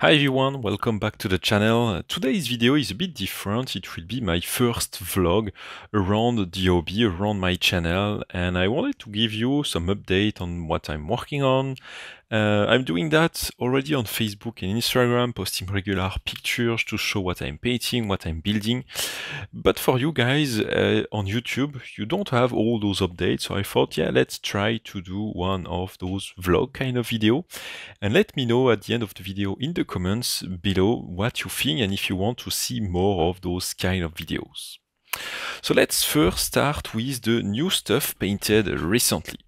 Hi everyone, welcome back to the channel. Today's video is a bit different. It will be my first vlog around the hobby, around my channel, and I wanted to give you some update on what I'm working on uh, I'm doing that already on Facebook and Instagram, posting regular pictures to show what I'm painting, what I'm building. But for you guys uh, on YouTube, you don't have all those updates, so I thought, yeah, let's try to do one of those vlog kind of video. And let me know at the end of the video in the comments below what you think and if you want to see more of those kind of videos. So let's first start with the new stuff painted recently.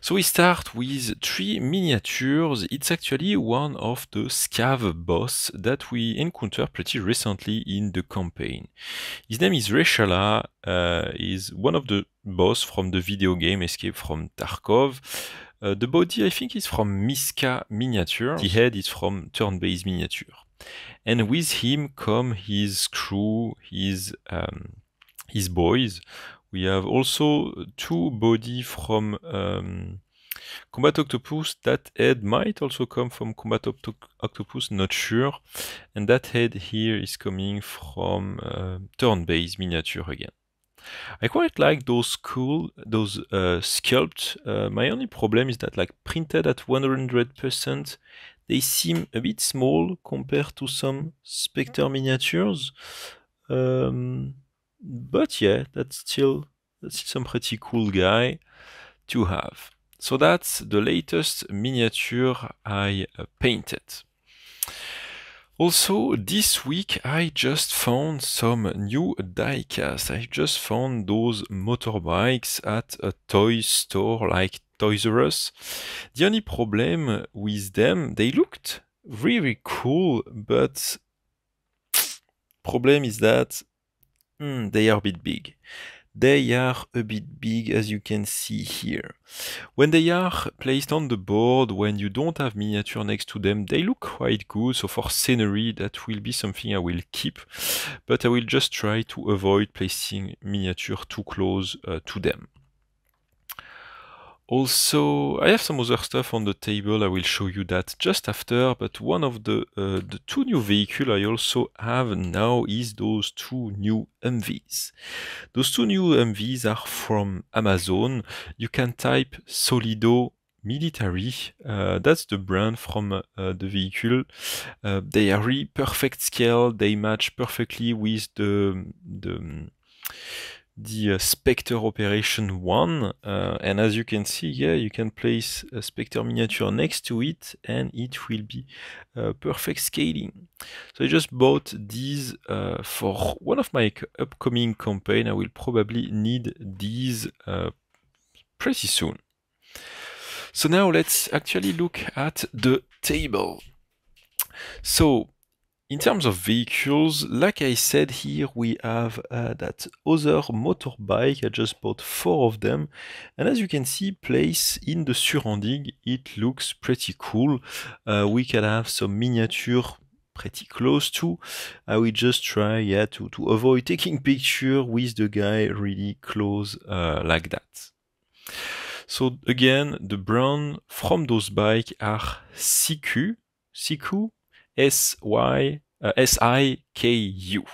So we start with three miniatures. It's actually one of the scav boss that we encountered pretty recently in the campaign. His name is Reshala, uh, is one of the boss from the video game Escape from Tarkov. Uh, the body, I think, is from Miska Miniature. The head is from Turn-Based Miniature. And with him come his crew, his um, his boys, we have also two body from um, Combat Octopus. That head might also come from Combat Octopus, not sure. And that head here is coming from uh, turn-based miniature again. I quite like those cool, those uh, sculpt. Uh, my only problem is that like printed at 100%, they seem a bit small compared to some Spectre miniatures. Um, but yeah, that's still that's some pretty cool guy to have. So that's the latest miniature I uh, painted. Also, this week I just found some new diecast. I just found those motorbikes at a toy store like Toys R Us. The only problem with them, they looked really cool, but problem is that Hmm, they are a bit big. They are a bit big as you can see here. When they are placed on the board, when you don't have miniature next to them, they look quite good. So for scenery, that will be something I will keep. But I will just try to avoid placing miniature too close uh, to them. Also, I have some other stuff on the table, I will show you that just after, but one of the, uh, the two new vehicles I also have now is those two new MVs. Those two new MVs are from Amazon. You can type Solido Military, uh, that's the brand from uh, the vehicle. Uh, they are really perfect scale, they match perfectly with the... the the uh, Spectre Operation 1. Uh, and as you can see, yeah, you can place a Spectre miniature next to it and it will be uh, perfect scaling. So I just bought these uh, for one of my upcoming campaign. I will probably need these uh, pretty soon. So now let's actually look at the table. So in terms of vehicles, like I said here, we have uh, that other motorbike. I just bought four of them. And as you can see, placed in the surrounding, it looks pretty cool. Uh, we can have some miniature pretty close to. I will just try yeah, to, to avoid taking picture with the guy really close uh, like that. So again, the brand from those bikes are CQ, CQ S Y uh, S I K U.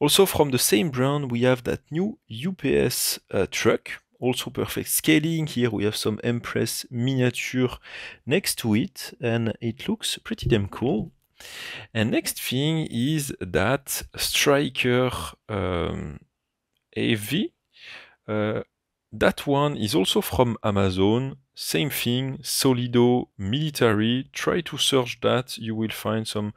Also from the same brand, we have that new UPS uh, truck, also perfect scaling. Here we have some Empress miniature next to it, and it looks pretty damn cool. And next thing is that Striker um, AV. Uh, that one is also from Amazon, same thing solido military try to search that you will find some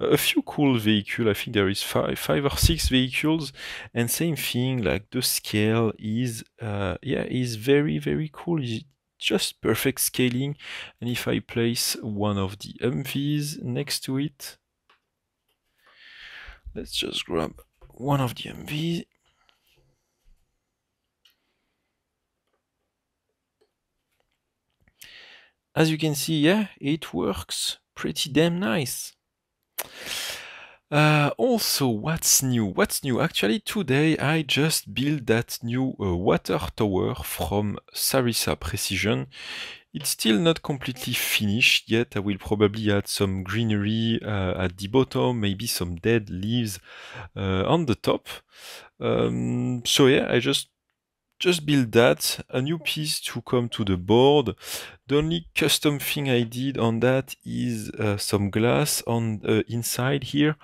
a few cool vehicle i think there is five five or six vehicles and same thing like the scale is uh, yeah is very very cool Is just perfect scaling and if i place one of the mvs next to it let's just grab one of the mvs as you can see, yeah, it works pretty damn nice. Uh, also, what's new? What's new? Actually, today I just built that new uh, water tower from Sarisa Precision. It's still not completely finished yet. I will probably add some greenery uh, at the bottom, maybe some dead leaves uh, on the top. Um, so yeah, I just just build that, a new piece to come to the board. The only custom thing I did on that is uh, some glass on uh, inside here.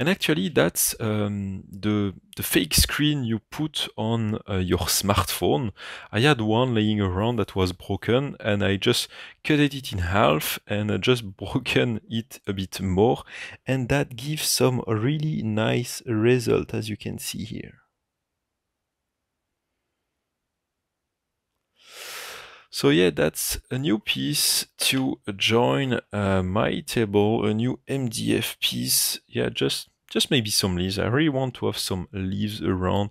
And actually that's um, the, the fake screen you put on uh, your smartphone. I had one laying around that was broken and I just cut it in half and I just broken it a bit more. And that gives some really nice result as you can see here. So yeah, that's a new piece to join uh, my table, a new MDF piece. Yeah, just just maybe some leaves. I really want to have some leaves around.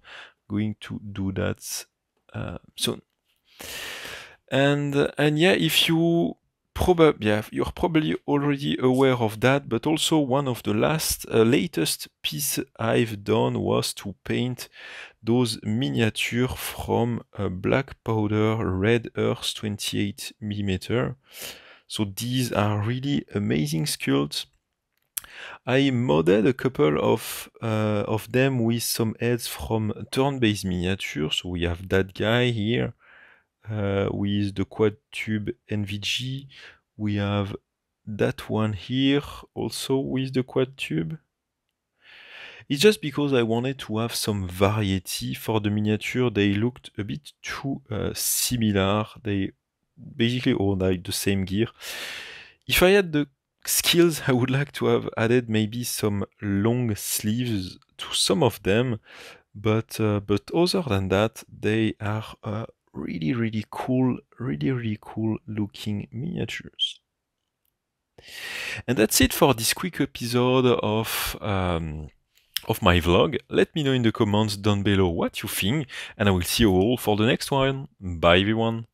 Going to do that uh, soon. And and yeah, if you probably yeah, you're probably already aware of that but also one of the last uh, latest piece i've done was to paint those miniatures from uh, black powder red earth 28 millimeter so these are really amazing sculpts I modded a couple of uh, of them with some heads from turn-based miniatures. So we have that guy here with uh, the quad tube NVG. We have that one here also with the quad tube. It's just because I wanted to have some variety for the miniature. They looked a bit too uh, similar. They basically all like the same gear. If I had the skills, I would like to have added maybe some long sleeves to some of them. But uh, but other than that, they are uh, really, really cool, really, really cool looking miniatures. And that's it for this quick episode of um, of my vlog. Let me know in the comments down below what you think, and I will see you all for the next one. Bye everyone!